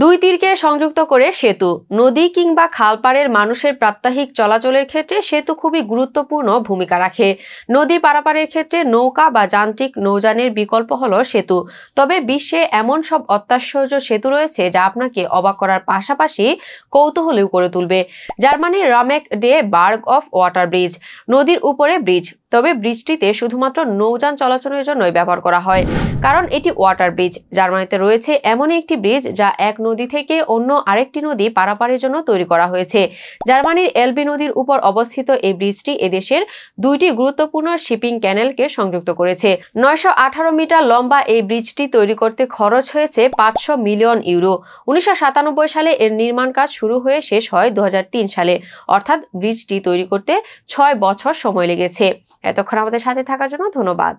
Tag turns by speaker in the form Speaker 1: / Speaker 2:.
Speaker 1: দুই তীরকে সংযুক্ত করে সেতু নদী কিংবা খালপাড়ের মানুষের প্রাত্যহিক চলাচলের ক্ষেত্রে সেতু খুবই গুরুত্বপূর্ণ ভূমিকা রাখে নদী পারাপারের ক্ষেত্রে নৌকা বা যান্ত্রিক নৌযানের বিকল্প হল সেতু তবে বিশ্বে এমন সব অত্যাশ্চর্য সেতু রয়েছে যা আপনাকে অবাক করার পাশাপাশি কৌতূহলেও করে তুলবে জার্মানির রামেক ডে বার্গ অফ ওয়াটার ব্রিজ নদীর উপরে ব্রিজ তবে ব্রিজটিতে শুধুমাত্র নৌযান চলাচলের জন্যই ব্যবহার করা হয় কারণ এটি ওয়াটার ব্রিজ জার্মানিতে রয়েছে এমন একটি ব্রিজ যা এক নদী থেকে অন্য আরেকটি নদী পারাপারের জন্য তৈরি করা হয়েছে জার্মানির এলবি নদীর উপর অবস্থিত এই ব্রিজটি এদেশের দুইটি গুরুত্বপূর্ণ শিপিং ক্যানেলকে সংযুক্ত করেছে নয়শো মিটার লম্বা এই ব্রিজটি তৈরি করতে খরচ হয়েছে পাঁচশো মিলিয়ন ইউরো উনিশশো সালে এর নির্মাণ কাজ শুরু হয়ে শেষ হয় দু সালে অর্থাৎ ব্রিজটি তৈরি করতে ছয় বছর সময় লেগেছে এতক্ষণ আমাদের সাথে থাকার জন্য ধন্যবাদ